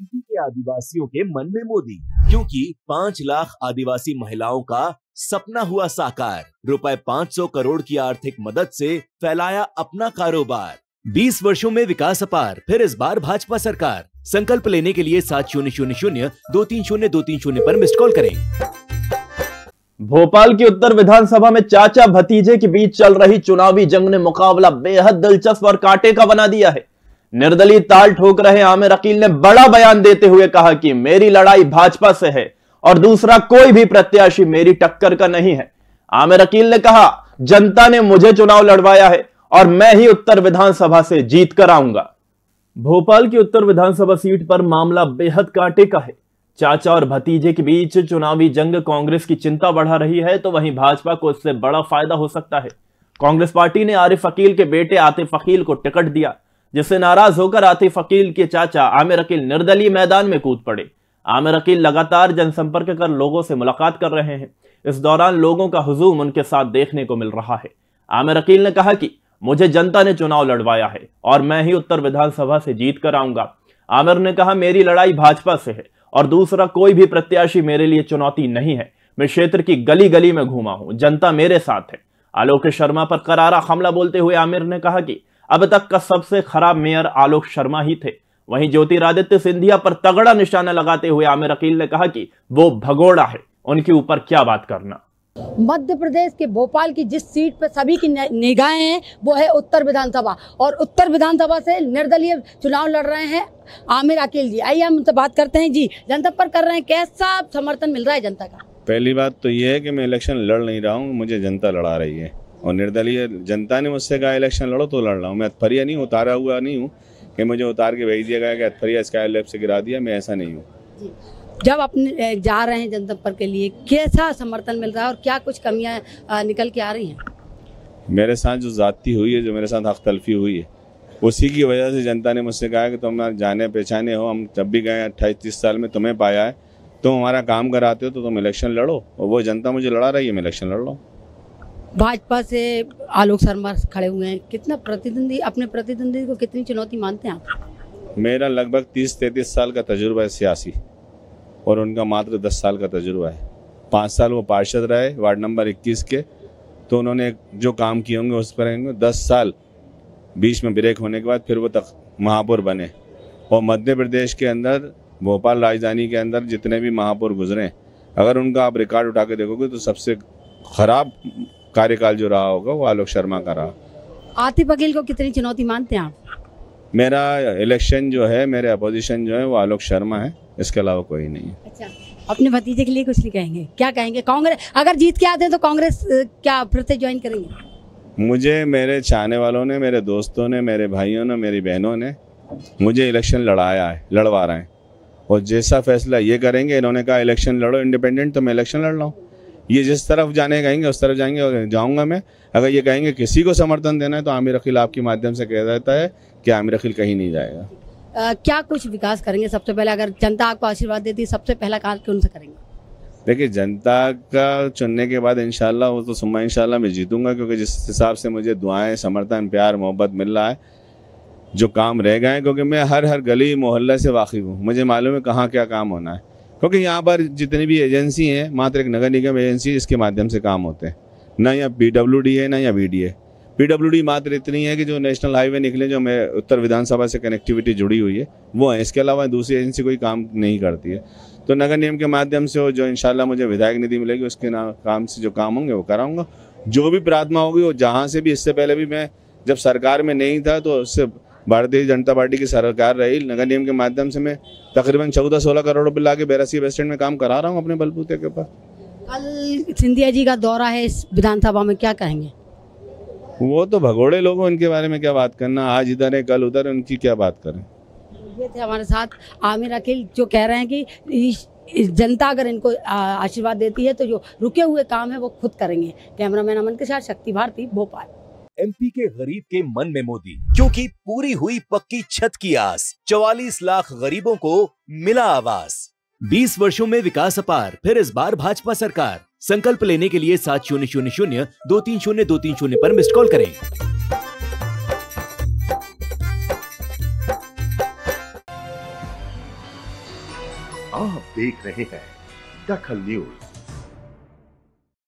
MP के आदिवासियों के मन में मोदी क्योंकि पाँच लाख आदिवासी महिलाओं का सपना हुआ साकार रुपए पाँच सौ करोड़ की आर्थिक मदद से फैलाया अपना कारोबार बीस वर्षों में विकास अपार फिर इस बार भाजपा सरकार संकल्प लेने के लिए सात शून्य शून्य शून्य दो तीन शून्य दो तीन शून्य आरोप मिस्ड कॉल करें भोपाल की उत्तर विधानसभा में चाचा भतीजे के बीच चल रही चुनावी जंग ने मुकाबला बेहद दिलचस्प और कांटे का बना दिया है निर्दलीय ताल ठोक रहे आमिर अकील ने बड़ा बयान देते हुए कहा कि मेरी लड़ाई भाजपा से है और दूसरा कोई भी प्रत्याशी मेरी टक्कर का नहीं है आमिर अकील ने कहा जनता ने मुझे चुनाव लड़वाया है और मैं ही उत्तर विधानसभा से जीत कर आऊंगा भोपाल की उत्तर विधानसभा सीट पर मामला बेहद कांटे का है चाचा और भतीजे के बीच चुनावी जंग कांग्रेस की चिंता बढ़ा रही है तो वहीं भाजपा को इससे बड़ा फायदा हो सकता है कांग्रेस पार्टी ने आरिफ अकील के बेटे आतिफ अकील को टिकट दिया जिससे नाराज होकर आतिफ अकील के चाचा आमिर अकील निर्दलीय मैदान में कूद पड़े आमिर अकील लगातार जनसंपर्क कर लोगों से मुलाकात कर रहे हैं इस दौरान लोगों का हजूम उनके साथ देखने को मिल रहा है आमिर अकील ने कहा कि मुझे जनता ने चुनाव लड़वाया है और मैं ही उत्तर विधानसभा से जीत कर आऊंगा आमिर ने कहा मेरी लड़ाई भाजपा से है और दूसरा कोई भी प्रत्याशी मेरे लिए चुनौती नहीं है मैं क्षेत्र की गली गली में घूमा हूं जनता मेरे साथ है आलोक शर्मा पर करारा हमला बोलते हुए आमिर ने कहा कि अब तक का सबसे खराब मेयर आलोक शर्मा ही थे वहीं ज्योतिरादित्य सिंधिया पर तगड़ा निशाना लगाते हुए आमिर अकील ने कहा कि वो भगोड़ा है उनके ऊपर क्या बात करना मध्य प्रदेश के भोपाल की जिस सीट पर सभी की निगाहें हैं वो है उत्तर विधानसभा और उत्तर विधानसभा से निर्दलीय चुनाव लड़ रहे हैं आमिर अकील जी आइए हम उनसे बात करते हैं जी जनता पर कर रहे हैं कैसा समर्थन मिल रहा है जनता का पहली बात तो ये है कि मैं इलेक्शन लड़ नहीं रहा हूँ मुझे जनता लड़ा रही है और निर्दलीय जनता ने मुझसे कहा इलेक्शन लड़ो तो लड़ रहा हूँ मैं अतफरिया नहीं उतारा हुआ नहीं हूँ कि मुझे उतार के भेज दिया गया कि अतफरिया स्काई लैब से गिरा दिया मैं ऐसा नहीं हूँ जब अपने जा रहे हैं जनसंपर्क के लिए कैसा समर्थन मिल रहा है और क्या कुछ कमियाँ निकल के आ रही हैं मेरे साथ जो जाति हुई है जो मेरे साथ हक तलफी हुई है उसी की वजह से जनता ने मुझसे कहा कि तुम जाने पहचाने हो हम जब भी गए अट्ठाईस तीस साल में तुम्हें पाया है तुम हमारा काम कराते हो तो तुम इलेक्शन लड़ो और वो जनता मुझे लड़ा रही है मैं इलेक्शन लड़ रहा हूँ भाजपा से आलोक शर्मा खड़े हुए हैं कितना प्रतिद्वंदी अपने प्रतिद्वंदी को कितनी चुनौती मानते हैं आप मेरा लगभग तीस तैंतीस साल का तजुर्बा है सियासी और उनका मात्र दस साल का तजुर्बा है पाँच साल वो पार्षद रहे वार्ड नंबर इक्कीस के तो उन्होंने जो काम किए होंगे उस पर रहेंगे दस साल बीच में ब्रेक होने के बाद फिर वो तक महापौर बने और मध्य प्रदेश के अंदर भोपाल राजधानी के अंदर जितने भी महापौर गुजरे अगर उनका आप रिकॉर्ड उठा के देखोगे तो सबसे ख़राब कार्यकाल जो रहा होगा वो आलोक शर्मा का रहा आतिफ अकील को कितनी चुनौती मानते हैं आप मेरा इलेक्शन जो है मेरे अपोजिशन जो है वो आलोक शर्मा है इसके अलावा कोई नहीं अच्छा अपने भतीजे के लिए कुछ नहीं कहेंगे क्या कहेंगे कांग्रेस अगर जीत के आते हैं तो कांग्रेस क्या फिर से ज्वाइन करेंगे मुझे मेरे चाहने वालों ने मेरे दोस्तों ने मेरे भाइयों ने मेरी बहनों ने मुझे इलेक्शन लड़ाया है लड़वा रहे हैं और जैसा फैसला ये करेंगे इन्होंने कहा इलेक्शन लड़ो इंडिपेंडेंट तो मैं इलेक्शन लड़ रहा हूँ ये जिस तरफ जाने कहेंगे उस तरफ जाएंगे जाऊँगा मैं अगर ये कहेंगे किसी को समर्थन देना है तो आमिर अखिल आपके माध्यम से कह देता है कि आमिर अखिल कहीं नहीं जाएगा आ, क्या कुछ विकास करेंगे सबसे पहले अगर जनता आपको आशीर्वाद देती है सबसे पहला काल कौन सा करेंगे देखिए जनता का चुनने के बाद इंशाल्लाह वो तो सुम्मा इनशाला मैं जीतूंगा क्योंकि जिस हिसाब से मुझे दुआएं समर्थन प्यार मोहब्बत मिल रहा है जो काम रह गए क्योंकि मैं हर हर गली मोहल्ला से वाकिफ़ हूँ मुझे मालूम है कहाँ क्या काम होना है क्योंकि यहाँ पर जितनी भी एजेंसी हैं मात्र एक नगर निगम एजेंसी इसके माध्यम से काम होते हैं ना यहाँ पी डी है ना यहाँ बी है डी मात्र इतनी है कि जो नेशनल हाईवे निकले जो हमें उत्तर विधानसभा से कनेक्टिविटी जुड़ी हुई है वो है इसके अलावा दूसरी एजेंसी कोई काम नहीं करती है तो नगर निगम के माध्यम से हो जो इंशाल्लाह मुझे विधायक निधि मिलेगी उसके नाम काम से जो काम होंगे वो कराऊंगा जो भी प्रार्थना होगी वो जहाँ से भी इससे पहले भी मैं जब सरकार में नहीं था तो उससे भारतीय जनता पार्टी की सरकार रही नगर निगम के माध्यम से मैं तकरीबन चौदह सोलह करोड़ रुपये ला के बैरासी बस स्टैंड में काम करा रहा हूँ अपने बलबूते के ऊपर कल सिंधिया जी का दौरा है इस विधानसभा में क्या कहेंगे वो तो भगोड़े लोग उनके बारे में क्या बात करना आज इधर है कल उधर उनकी क्या बात करें ये थे हमारे साथ आमिर अखिल जो कह रहे हैं कि जनता अगर इनको आशीर्वाद देती है तो जो रुके हुए काम है वो खुद करेंगे कैमरामैन अमन के साथ शक्ति भारती भोपाल एमपी के गरीब के मन में मोदी क्योंकि पूरी हुई पक्की छत की आस 44 लाख गरीबों को मिला आवास 20 वर्षों में विकास अपार फिर इस बार भाजपा सरकार संकल्प लेने के लिए सात शून्य शून्य शून्य दो तीन शून्य दो तीन शून्य आरोप मिस्ड कॉल करें आप देख रहे हैं दखल न्यूज